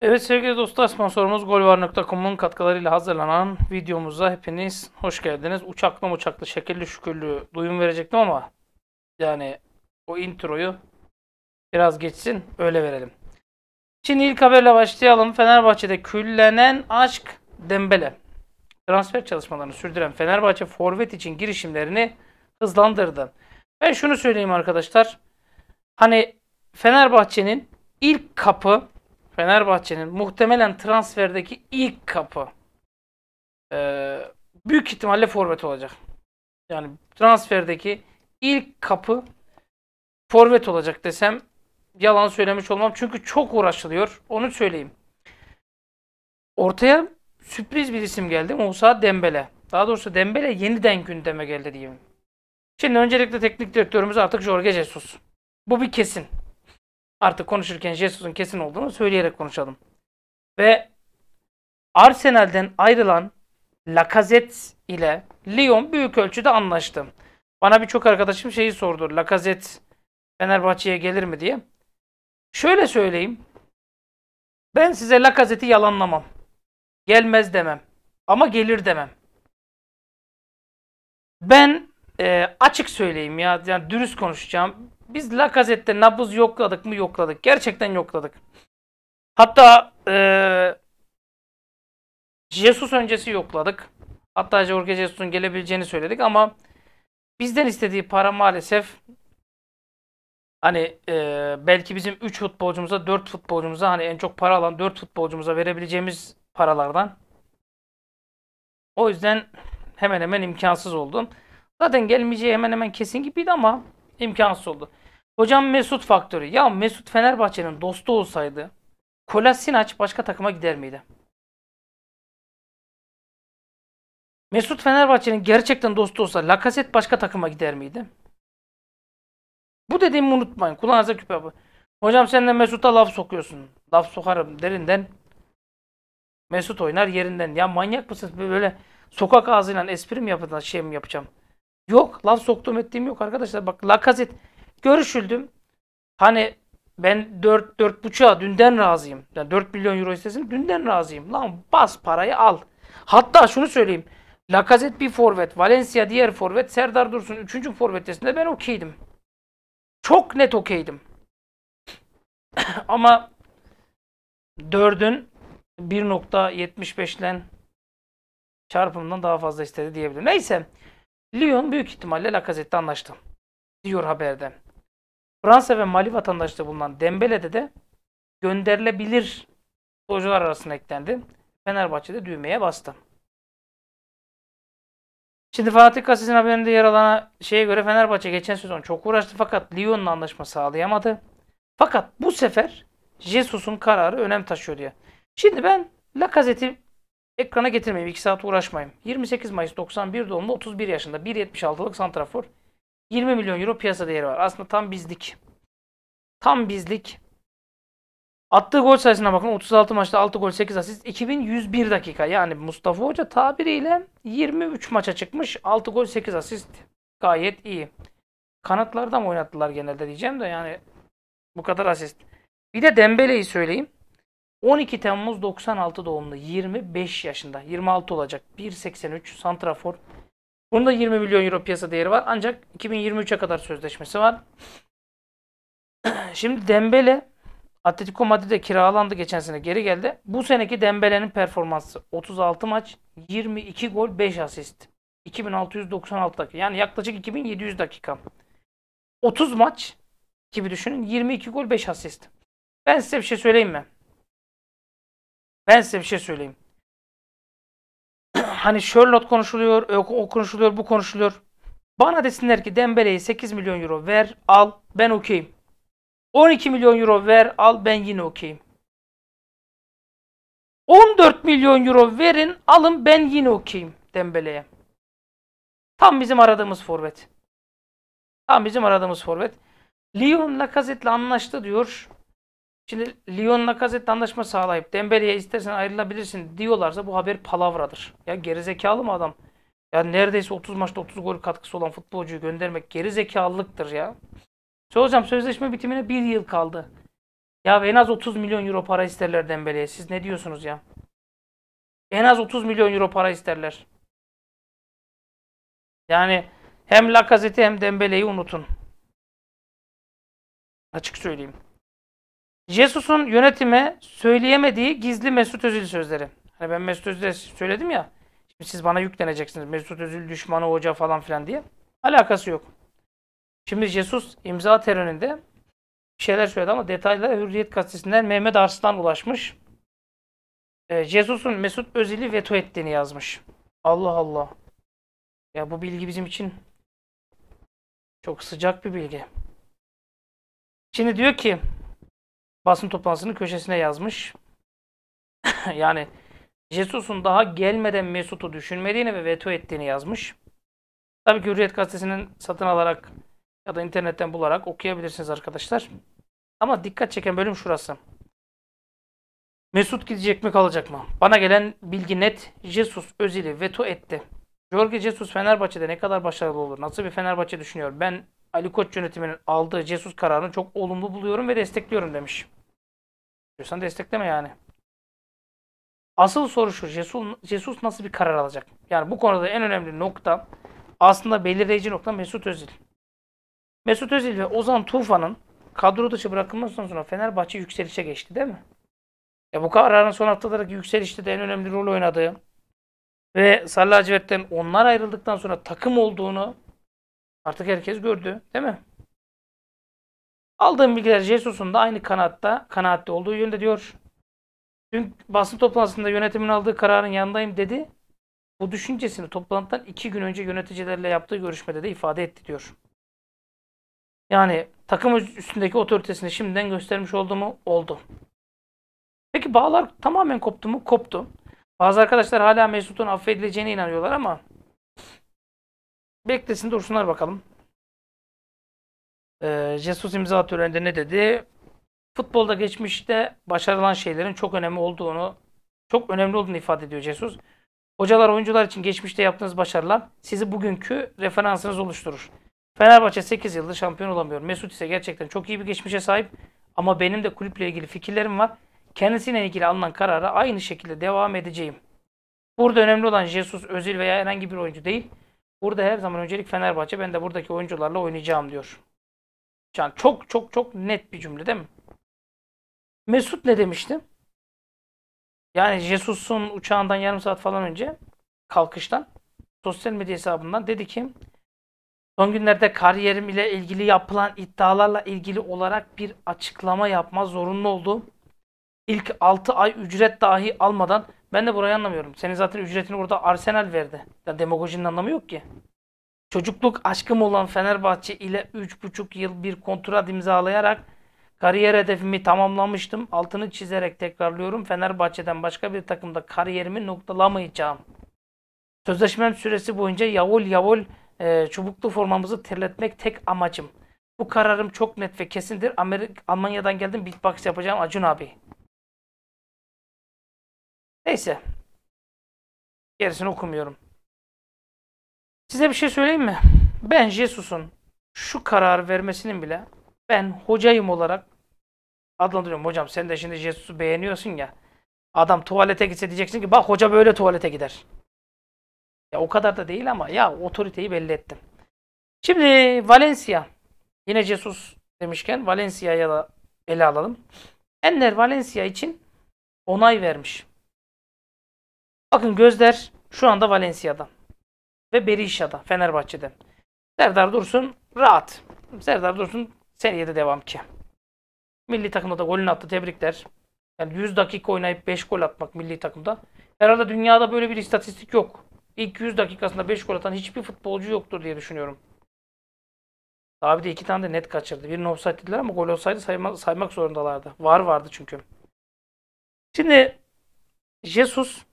Evet sevgili dostlar sponsorumuz golvar.com'un katkılarıyla hazırlanan videomuza hepiniz hoş geldiniz. Uçaklı uçaklı şekilli şükürlü duyum verecektim ama yani o introyu biraz geçsin öyle verelim. Şimdi ilk haberle başlayalım. Fenerbahçe'de küllenen aşk Dembele. Transfer çalışmalarını sürdüren Fenerbahçe forvet için girişimlerini hızlandırdı. Ben şunu söyleyeyim arkadaşlar. Hani Fenerbahçe'nin ilk kapı Fenerbahçe'nin muhtemelen transferdeki ilk kapı e, büyük ihtimalle forvet olacak. Yani transferdeki ilk kapı forvet olacak desem yalan söylemiş olmam. Çünkü çok uğraşılıyor. Onu söyleyeyim. Ortaya sürpriz bir isim geldi. Musa Dembele. Daha doğrusu Dembele yeniden gündeme geldi diyeyim. Şimdi öncelikle teknik direktörümüz artık Jorge Jesus. Bu bir kesin artık konuşurken Jesus'un kesin olduğunu söyleyerek konuşalım. Ve Arsenal'den ayrılan Lacazette ile Lyon büyük ölçüde anlaştı. Bana birçok arkadaşım şeyi sordu. Lacazette Fenerbahçe'ye gelir mi diye. Şöyle söyleyeyim. Ben size Lacazette'i yalanlamam. Gelmez demem. Ama gelir demem. Ben e, açık söyleyeyim ya. Yani dürüst konuşacağım. Biz Lacazette'de nabız yokladık mı yokladık. Gerçekten yokladık. Hatta ee, Jesus öncesi yokladık. Hatta Jorge Jesus'un gelebileceğini söyledik ama bizden istediği para maalesef hani e, belki bizim 3 futbolcumuza 4 futbolcumuza hani en çok para alan 4 futbolcumuza verebileceğimiz paralardan. O yüzden hemen hemen imkansız oldu. Zaten gelmeyeceği hemen hemen kesin gibiydi ama imkansız oldu. Hocam Mesut faktörü. Ya Mesut Fenerbahçe'nin dostu olsaydı Kolasinac başka takıma gider miydi? Mesut Fenerbahçe'nin gerçekten dostu olsa Lacazette başka takıma gider miydi? Bu dediğimi unutmayın. Kulağınıza küpe bu. Hocam sen de Mesut'a laf sokuyorsun. Laf sokarım derinden. Mesut oynar yerinden. Ya manyak mısınız? Böyle sokak ağzıyla espri mi yapacağım, şey mi yapacağım? Yok laf soktum ettiğim yok arkadaşlar. Bak Lakazet görüşüldüm. Hani ben 4 4.5'a dünden razıyım. Yani 4 milyon euro istesin dünden razıyım. Lan bas parayı al. Hatta şunu söyleyeyim. Lakazet bir forvet, Valencia diğer forvet, Serdar Dursun 3. forvetesinde ben okeydim. Çok net okeydim. Ama 4'ün 1.75'den çarpımından daha fazla istedi diyebilirim. Neyse. Lyon büyük ihtimalle Lacazette'le anlaştı. Diyor haberde. Fransa ve Mali vatandaşlığı bulunan Dembele'de de gönderilebilir futbolcular arasına eklendi. Fenerbahçe'de düğmeye bastı. Şimdi Fatih Kasis'in haberinde yer alan şeye göre Fenerbahçe geçen sezon çok uğraştı fakat Lyon'la anlaşma sağlayamadı. Fakat bu sefer Jesus'un kararı önem taşıyor diye. Şimdi ben Lacazette'i Ekrana getirmeyeyim. 2 saat uğraşmayayım. 28 Mayıs 91 doğumlu 31 yaşında. 1.76'lık santrafor. 20 milyon euro piyasa değeri var. Aslında tam bizlik. Tam bizlik. Attığı gol sayısına bakın. 36 maçta 6 gol 8 asist. 2101 dakika. Yani Mustafa Hoca tabiriyle 23 maça çıkmış. 6 gol 8 asist. Gayet iyi. Kanatlarda mı oynattılar genelde diyeceğim de yani bu kadar asist. Bir de Dembele'yi söyleyeyim. 12 Temmuz 96 doğumlu 25 yaşında 26 olacak 1.83 santrafor. Bunda 20 milyon euro piyasa değeri var ancak 2023'e kadar sözleşmesi var. Şimdi Dembele Atletico Madrid'e kiralandı geçen sene geri geldi. Bu seneki Dembele'nin performansı 36 maç 22 gol 5 asist. 2696 dakika yani yaklaşık 2700 dakika. 30 maç gibi düşünün 22 gol 5 asist. Ben size bir şey söyleyeyim mi? Ben size bir şey söyleyeyim. hani Sherlock konuşuluyor, e, o konuşuluyor, bu konuşuluyor. Bana desinler ki Dembele'yi 8 milyon euro ver, al, ben okeyim. 12 milyon euro ver, al, ben yine okeyim. 14 milyon euro verin, alın, ben yine okeyim Dembele'ye. Tam bizim aradığımız forvet. Tam bizim aradığımız forvet. Lyon Lacazette'le anlaştı diyor. Şimdi Lyon Lacazette anlaşma sağlayıp Dembele'ye istersen ayrılabilirsin diyorlarsa bu haber palavradır. Ya gerizekalı mı adam? Ya neredeyse 30 maçta 30 gol katkısı olan futbolcuyu göndermek gerizekalılıktır ya. Şey hocam sözleşme bitimine bir yıl kaldı. Ya en az 30 milyon euro para isterler Dembele'ye. Siz ne diyorsunuz ya? En az 30 milyon euro para isterler. Yani hem Lacazette'i hem Dembele'yi unutun. Açık söyleyeyim. Jesus'un yönetime söyleyemediği gizli Mesut Özil sözleri. Hani ben Mesut Özil'e söyledim ya. Şimdi siz bana yükleneceksiniz. Mesut Özil düşmanı hoca falan filan diye. Alakası yok. Şimdi Jesus imza töreninde bir şeyler söyledi ama detaylara Hürriyet gazetesinden Mehmet Arslan ulaşmış. Ee, Jesus'un Mesut Özil'i veto ettiğini yazmış. Allah Allah. Ya bu bilgi bizim için çok sıcak bir bilgi. Şimdi diyor ki basın toplantısının köşesine yazmış. yani Jesus'un daha gelmeden Mesut'u düşünmediğini ve veto ettiğini yazmış. Tabii ki Hürriyet Gazetesi'nin satın alarak ya da internetten bularak okuyabilirsiniz arkadaşlar. Ama dikkat çeken bölüm şurası. Mesut gidecek mi kalacak mı? Bana gelen bilgi net. Jesus Özil'i veto etti. Jorge Jesus Fenerbahçe'de ne kadar başarılı olur? Nasıl bir Fenerbahçe düşünüyor? Ben Ali Koç yönetiminin aldığı Jesus kararını çok olumlu buluyorum ve destekliyorum demiş. Diyorsan destekleme yani. Asıl soru şu. Jesus, Jesus nasıl bir karar alacak? Yani bu konuda en önemli nokta aslında belirleyici nokta Mesut Özil. Mesut Özil ve Ozan Tufan'ın kadro dışı bırakılmasından sonra Fenerbahçe yükselişe geçti değil mi? Ya e bu kararın son haftalardaki yükselişte de en önemli rol oynadığı ve Sarı Lacivert'ten onlar ayrıldıktan sonra takım olduğunu Artık herkes gördü değil mi? Aldığım bilgiler Jesus'un da aynı kanatta kanaatte olduğu yönde diyor. Dün basın toplantısında yönetimin aldığı kararın yanındayım dedi. Bu düşüncesini toplantıdan iki gün önce yöneticilerle yaptığı görüşmede de ifade etti diyor. Yani takım üstündeki otoritesini şimdiden göstermiş oldu mu? Oldu. Peki bağlar tamamen koptu mu? Koptu. Bazı arkadaşlar hala Mesut'un affedileceğine inanıyorlar ama Beklesin dursunlar bakalım. Ee, Jesus imza töreninde ne dedi? Futbolda geçmişte başarılan şeylerin çok önemli olduğunu, çok önemli olduğunu ifade ediyor Jesus. Hocalar, oyuncular için geçmişte yaptığınız başarılar sizi bugünkü referansınız oluşturur. Fenerbahçe 8 yıldır şampiyon olamıyor. Mesut ise gerçekten çok iyi bir geçmişe sahip ama benim de kulüple ilgili fikirlerim var. Kendisiyle ilgili alınan karara aynı şekilde devam edeceğim. Burada önemli olan Jesus, Özil veya herhangi bir oyuncu değil. Burada her zaman öncelik Fenerbahçe. Ben de buradaki oyuncularla oynayacağım diyor. Yani çok çok çok net bir cümle değil mi? Mesut ne demişti? Yani Jesus'un uçağından yarım saat falan önce kalkıştan sosyal medya hesabından dedi ki son günlerde kariyerim ile ilgili yapılan iddialarla ilgili olarak bir açıklama yapma zorunlu oldu. İlk 6 ay ücret dahi almadan ben de burayı anlamıyorum. Senin zaten ücretini burada Arsenal verdi. Ya demagojinin anlamı yok ki. Çocukluk aşkım olan Fenerbahçe ile 3,5 yıl bir kontrat imzalayarak kariyer hedefimi tamamlamıştım. Altını çizerek tekrarlıyorum. Fenerbahçe'den başka bir takımda kariyerimi noktalamayacağım. Sözleşmem süresi boyunca yavul yavul e, çubuklu formamızı terletmek tek amacım. Bu kararım çok net ve kesindir. Amerika, Almanya'dan geldim beatbox yapacağım Acun abi. Neyse. Gerisini okumuyorum. Size bir şey söyleyeyim mi? Ben Jesus'un şu karar vermesinin bile ben hocayım olarak adlandırıyorum. Hocam sen de şimdi Jesus'u beğeniyorsun ya. Adam tuvalete gitse diyeceksin ki bak hoca böyle tuvalete gider. Ya o kadar da değil ama ya otoriteyi belli ettim. Şimdi Valencia. Yine Jesus demişken Valencia'ya da ele alalım. Enler Valencia için onay vermiş. Bakın gözler şu anda Valencia'da ve Berisha'da Fenerbahçe'de. Serdar Dursun rahat. Serdar Dursun seriyede devam ki. Milli takımda da golünü attı. Tebrikler. Yani 100 dakika oynayıp 5 gol atmak milli takımda. Herhalde dünyada böyle bir istatistik yok. İlk 100 dakikasında 5 gol atan hiçbir futbolcu yoktur diye düşünüyorum. Abi de iki tane de net kaçırdı. Birini offside dediler ama gol olsaydı sayma, saymak zorundalardı. Var vardı çünkü. Şimdi Jesus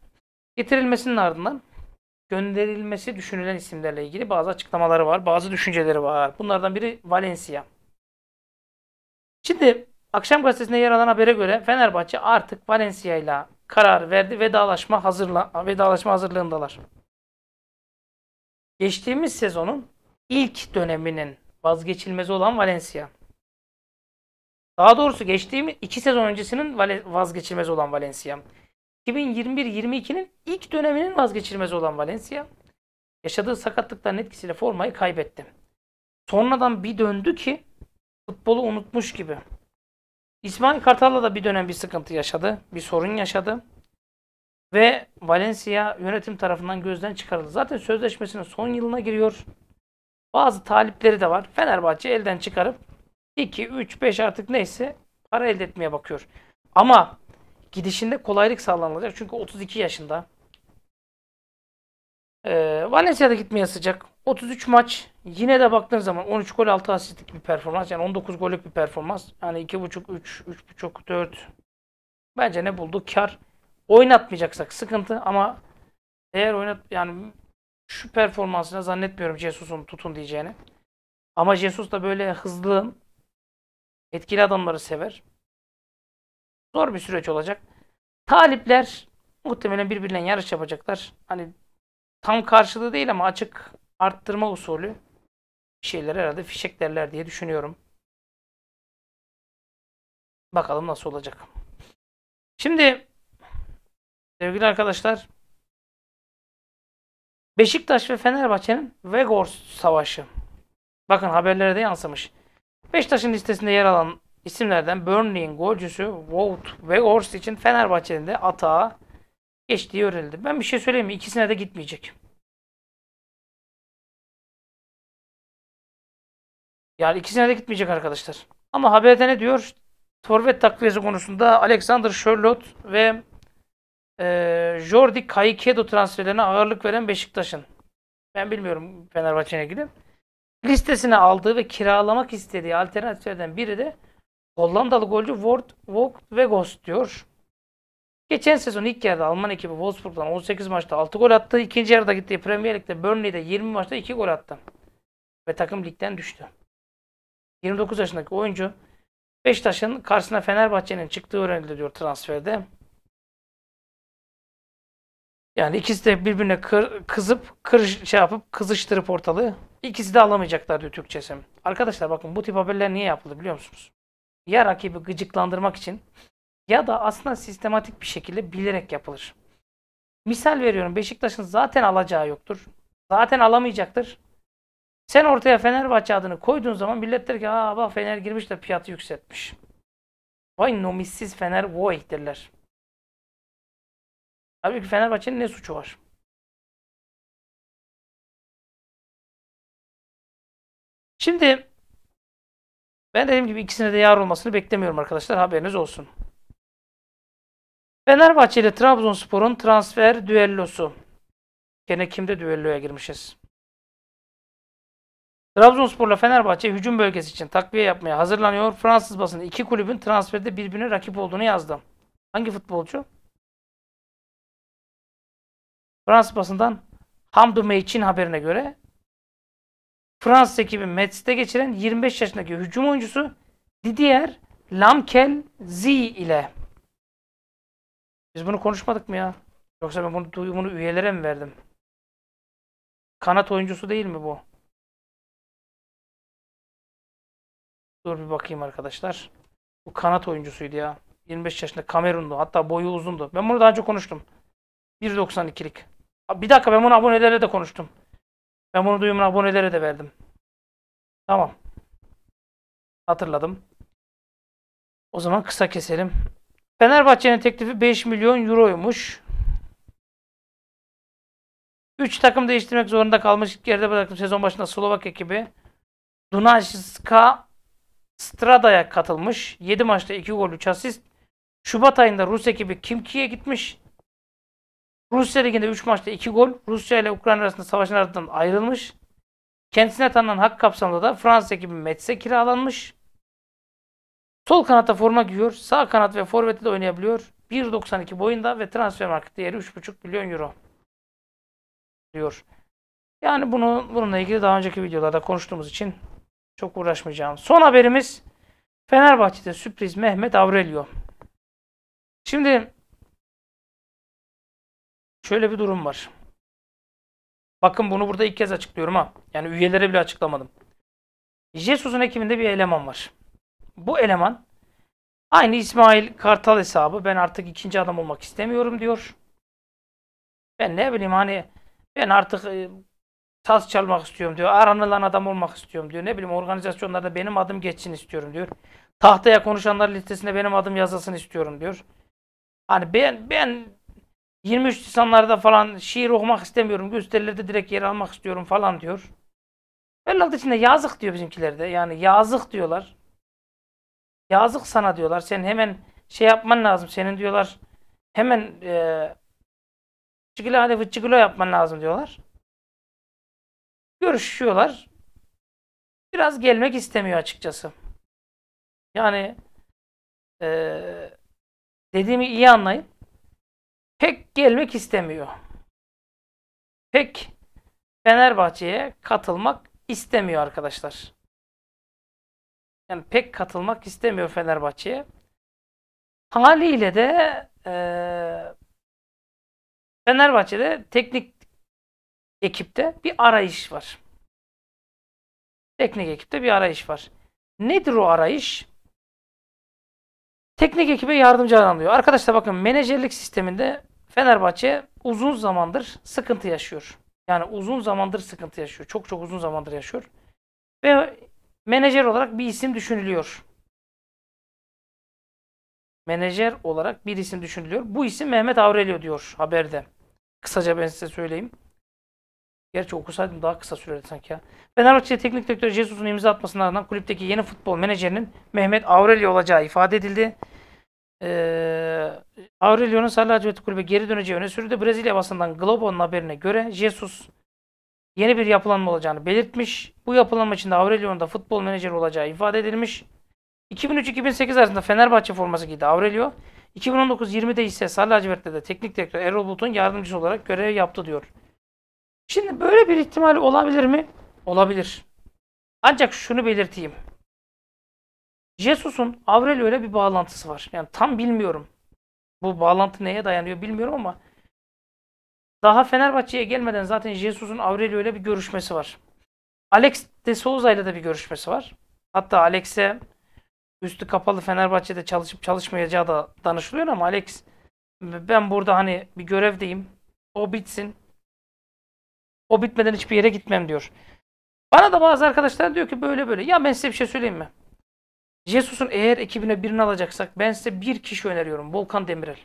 Getirilmesinin ardından gönderilmesi düşünülen isimlerle ilgili bazı açıklamaları var, bazı düşünceleri var. Bunlardan biri Valencia. Şimdi akşam gazetesinde yer alan habere göre Fenerbahçe artık Valencia ile karar verdi. Vedalaşma hazırla vedalaşma hazırlığındalar. Geçtiğimiz sezonun ilk döneminin vazgeçilmezi olan Valencia. Daha doğrusu geçtiğimiz iki sezon öncesinin vazgeçilmez olan Valencia. 2021-22'nin ilk döneminin vazgeçilmez olan Valencia yaşadığı sakatlıkların etkisiyle formayı kaybetti. Sonradan bir döndü ki futbolu unutmuş gibi. İsmail Kartal'la da bir dönem bir sıkıntı yaşadı. Bir sorun yaşadı. Ve Valencia yönetim tarafından gözden çıkarıldı. Zaten sözleşmesinin son yılına giriyor. Bazı talipleri de var. Fenerbahçe elden çıkarıp 2, 3, 5 artık neyse para elde etmeye bakıyor. Ama gidişinde kolaylık sağlanılacak. Çünkü 32 yaşında. Ee, Valencia gitmeye sıcak. 33 maç yine de baktığın zaman 13 gol 6 asistlik bir performans. Yani 19 gollük bir performans. Yani 2.5, 3, 3.5, 4. Bence ne buldu? Kar. Oynatmayacaksak sıkıntı ama eğer oynat yani şu performansına zannetmiyorum Jesus'un tutun diyeceğini. Ama Jesus da böyle hızlı etkili adamları sever. Zor bir süreç olacak. Talipler muhtemelen birbirine yarış yapacaklar. Hani tam karşılığı değil ama açık arttırma usulü şeyler herhalde fişeklerler diye düşünüyorum. Bakalım nasıl olacak. Şimdi sevgili arkadaşlar Beşiktaş ve Fenerbahçe'nin Vegors Savaşı. Bakın haberlere de yansımış. Beşiktaş'ın listesinde yer alan isimlerden Burnley'in golcüsü Wout ve Ors için Fenerbahçe'nin de atağa geçtiği öğrenildi. Ben bir şey söyleyeyim mi? İkisine de gitmeyecek. Yani ikisine de gitmeyecek arkadaşlar. Ama haberde ne diyor? Torvet takviyesi konusunda Alexander Sherlock ve e, Jordi Caicedo transferlerine ağırlık veren Beşiktaş'ın ben bilmiyorum Fenerbahçe'ye gidip listesine aldığı ve kiralamak istediği alternatiflerden biri de Hollandalı golcü Ward, Vogt ve Gost diyor. Geçen sezon ilk yarıda Alman ekibi Wolfsburg'dan 18 maçta 6 gol attı. İkinci yarıda gittiği Premier Lig'de Burnley'de 20 maçta 2 gol attı. Ve takım ligden düştü. 29 yaşındaki oyuncu Beşiktaş'ın karşısına Fenerbahçe'nin çıktığı öğrenildi diyor transferde. Yani ikisi de birbirine kır, kızıp kır, şey yapıp kızıştırıp ortalığı. İkisi de alamayacaklar diyor Türkçesi. Arkadaşlar bakın bu tip haberler niye yapıldı biliyor musunuz? ya rakibi gıcıklandırmak için ya da aslında sistematik bir şekilde bilerek yapılır. Misal veriyorum Beşiktaş'ın zaten alacağı yoktur. Zaten alamayacaktır. Sen ortaya Fenerbahçe adını koyduğun zaman millet der ki aa bak Fener girmiş de fiyatı yükseltmiş. Vay nomissiz Fener voy derler. Tabii ki Fenerbahçe'nin ne suçu var? Şimdi ben dediğim gibi ikisine de yar olmasını beklemiyorum arkadaşlar. Haberiniz olsun. Fenerbahçe ile Trabzonspor'un transfer düellosu. Gene kimde düelloya girmişiz? Trabzonspor'la Fenerbahçe hücum bölgesi için takviye yapmaya hazırlanıyor. Fransız basını iki kulübün transferde birbirine rakip olduğunu yazdı. Hangi futbolcu? Fransız basından Hamdu Meyç'in haberine göre Fransız ekibi Metz'te geçiren 25 yaşındaki hücum oyuncusu Didier Lamkel Z ile. Biz bunu konuşmadık mı ya? Yoksa ben bunu duyumunu üyelere mi verdim? Kanat oyuncusu değil mi bu? Dur bir bakayım arkadaşlar. Bu kanat oyuncusuydu ya. 25 yaşında Kamerunlu. Hatta boyu uzundu. Ben bunu daha önce konuştum. 1.92'lik. Bir dakika ben bunu abonelerle de konuştum. Ben bunu duyumun abonelere de verdim. Tamam. Hatırladım. O zaman kısa keselim. Fenerbahçe'nin teklifi 5 milyon euroymuş. 3 takım değiştirmek zorunda kalmış. Geride bıraktım sezon başında Slovak ekibi. Dunajska Strada'ya katılmış. 7 maçta 2 gol 3 asist. Şubat ayında Rus ekibi Kimki'ye gitmiş. Rusya Ligi'nde 3 maçta 2 gol Rusya ile Ukrayna arasında savaşın ardından ayrılmış. Kendisine tanınan hak kapsamında da Fransa ekibi Metz'e kiralanmış. Sol kanatta forma giyiyor. Sağ kanat ve forvette de oynayabiliyor. 1.92 boyunda ve transfer market değeri 3.5 milyon euro. Diyor. Yani bunu bununla ilgili daha önceki videolarda konuştuğumuz için çok uğraşmayacağım. Son haberimiz Fenerbahçe'de sürpriz Mehmet Aurelio. Şimdi Şöyle bir durum var. Bakın bunu burada ilk kez açıklıyorum ha. Yani üyelere bile açıklamadım. Jesus'un ekibinde bir eleman var. Bu eleman aynı İsmail Kartal hesabı ben artık ikinci adam olmak istemiyorum diyor. Ben ne bileyim hani ben artık e, saz çalmak istiyorum diyor. Aranılan adam olmak istiyorum diyor. Ne bileyim organizasyonlarda benim adım geçsin istiyorum diyor. Tahtaya konuşanlar listesinde benim adım yazasın istiyorum diyor. Hani ben ben 23 Nisanlarda falan şiir okumak istemiyorum. Gösterilerde direkt yer almak istiyorum falan diyor. Velhasıl içinde yazık diyor bizimkilerde. Yani yazık diyorlar. Yazık sana diyorlar. Sen hemen şey yapman lazım. Senin diyorlar hemen e, çıkıla hadi fıçıkıla yapman lazım diyorlar. Görüşüyorlar. Biraz gelmek istemiyor açıkçası. Yani e, dediğimi iyi anlayın pek gelmek istemiyor. Pek Fenerbahçe'ye katılmak istemiyor arkadaşlar. Yani pek katılmak istemiyor Fenerbahçe'ye. Haliyle de e, Fenerbahçe'de teknik ekipte bir arayış var. Teknik ekipte bir arayış var. Nedir o arayış? Teknik ekibe yardımcı aranıyor. Arkadaşlar bakın menajerlik sisteminde Fenerbahçe uzun zamandır sıkıntı yaşıyor. Yani uzun zamandır sıkıntı yaşıyor. Çok çok uzun zamandır yaşıyor. Ve menajer olarak bir isim düşünülüyor. Menajer olarak bir isim düşünülüyor. Bu isim Mehmet Aurelio diyor haberde. Kısaca ben size söyleyeyim. Gerçi okusaydım daha kısa sürerdi sanki ya. Fenerbahçe Teknik Direktörü Jesus'un imza atmasından ardından kulüpteki yeni futbol menajerinin Mehmet Aurelio olacağı ifade edildi. Ee, Aurelio'nun Sarlacivert Kulübe geri döneceği öne sürüldü. Brezilya basından Globo'nun haberine göre Jesus yeni bir yapılanma olacağını belirtmiş. Bu yapılanma içinde Aurelio'nun da futbol menajeri olacağı ifade edilmiş. 2003-2008 arasında Fenerbahçe forması giydi Aurelio. 2019-20'de ise Sarlacivert'te de teknik direktör Erol Bulut'un yardımcısı olarak görev yaptı diyor. Şimdi böyle bir ihtimal olabilir mi? Olabilir. Ancak şunu belirteyim. Jesus'un Aurelio ile bir bağlantısı var. Yani tam bilmiyorum. Bu bağlantı neye dayanıyor bilmiyorum ama daha Fenerbahçe'ye gelmeden zaten Jesus'un Aurelio ile bir görüşmesi var. Alex de Souza ile de bir görüşmesi var. Hatta Alex'e üstü kapalı Fenerbahçe'de çalışıp çalışmayacağı da danışılıyor ama Alex ben burada hani bir görevdeyim. O bitsin. O bitmeden hiçbir yere gitmem diyor. Bana da bazı arkadaşlar diyor ki böyle böyle. Ya ben size bir şey söyleyeyim mi? Jesus'un eğer ekibine birini alacaksak ben size bir kişi öneriyorum. Volkan Demirel.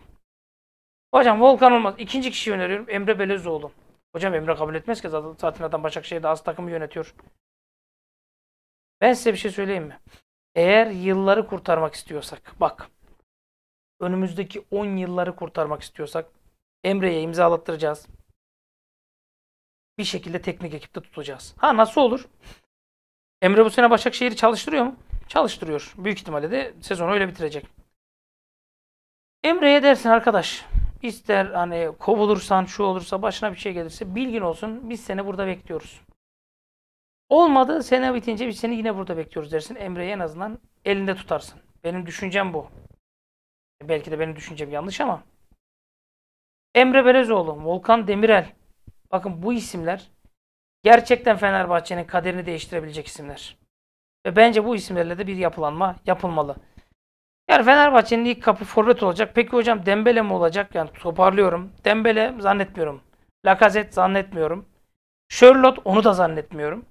Hocam Volkan olmaz. İkinci kişi öneriyorum. Emre Belezoğlu. Hocam Emre kabul etmez ki zaten, zaten adam Başakşehir'de az takımı yönetiyor. Ben size bir şey söyleyeyim mi? Eğer yılları kurtarmak istiyorsak bak önümüzdeki 10 yılları kurtarmak istiyorsak Emre'ye imzalattıracağız. Bir şekilde teknik ekipte tutacağız. Ha nasıl olur? Emre bu sene Başakşehir'i çalıştırıyor mu? çalıştırıyor. Büyük ihtimalle de sezonu öyle bitirecek. Emre'ye dersin arkadaş İster hani kovulursan şu olursa başına bir şey gelirse bilgin olsun biz seni burada bekliyoruz. Olmadı sene bitince biz seni yine burada bekliyoruz dersin. Emre'yi en azından elinde tutarsın. Benim düşüncem bu. E, belki de benim düşüncem yanlış ama. Emre Belezoğlu, Volkan Demirel. Bakın bu isimler gerçekten Fenerbahçe'nin kaderini değiştirebilecek isimler. Ve bence bu isimlerle de bir yapılanma yapılmalı. Yani Fenerbahçe'nin ilk kapı forvet olacak. Peki hocam Dembele mi olacak? Yani toparlıyorum. Dembele zannetmiyorum. Lacazette zannetmiyorum. Sherlock onu da zannetmiyorum.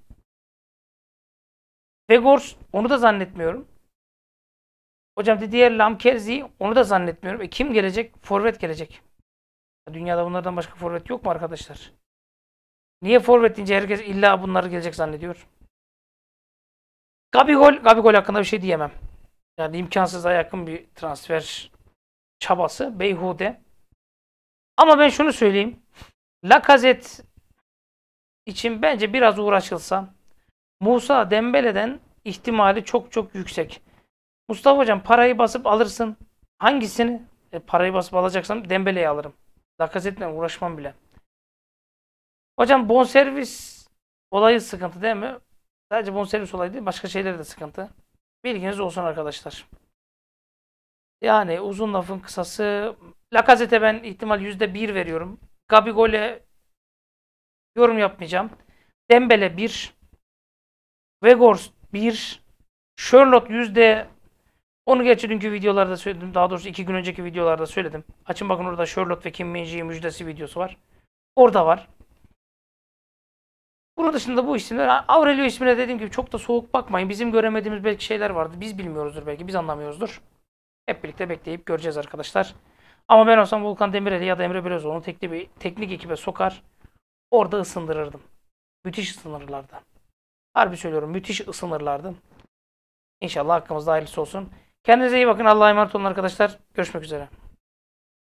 Vegors onu da zannetmiyorum. Hocam Didier Lamkerzi onu da zannetmiyorum. E kim gelecek? Forvet gelecek. Dünyada bunlardan başka forvet yok mu arkadaşlar? Niye forvet deyince herkes illa bunları gelecek zannediyor? Gabigol, Gabigol hakkında bir şey diyemem. Yani imkansız yakın bir transfer çabası. Beyhude. Ama ben şunu söyleyeyim. Lacazette için bence biraz uğraşılsa Musa Dembele'den ihtimali çok çok yüksek. Mustafa hocam parayı basıp alırsın. Hangisini? E, parayı basıp alacaksam Dembele'yi alırım. Lakazetle uğraşmam bile. Hocam bonservis olayı sıkıntı değil mi? Sadece bonservis olayı değil başka şeylerde de sıkıntı. Bilginiz olsun arkadaşlar. Yani uzun lafın kısası. Lacazette ben ihtimal %1 veriyorum. Gabigol'e yorum yapmayacağım. Dembele 1. Vegors 1. Sherlock yüzde onu geçti dünkü videolarda söyledim. Daha doğrusu iki gün önceki videolarda söyledim. Açın bakın orada Sherlock ve Kim Minji'yi müjdesi videosu var. Orada var. Bunun dışında bu isimler Aurelio ismine dediğim gibi çok da soğuk bakmayın. Bizim göremediğimiz belki şeyler vardı. Biz bilmiyoruzdur belki. Biz anlamıyoruzdur. Hep birlikte bekleyip göreceğiz arkadaşlar. Ama ben olsam Volkan Demirel'i ya da Emre Belözoğlu'nu teknik, bir, teknik ekibe sokar. Orada ısındırırdım. Müthiş ısınırlardı. Harbi söylüyorum müthiş ısınırlardı. İnşallah hakkımızda hayırlısı olsun. Kendinize iyi bakın. Allah'a emanet olun arkadaşlar. Görüşmek üzere.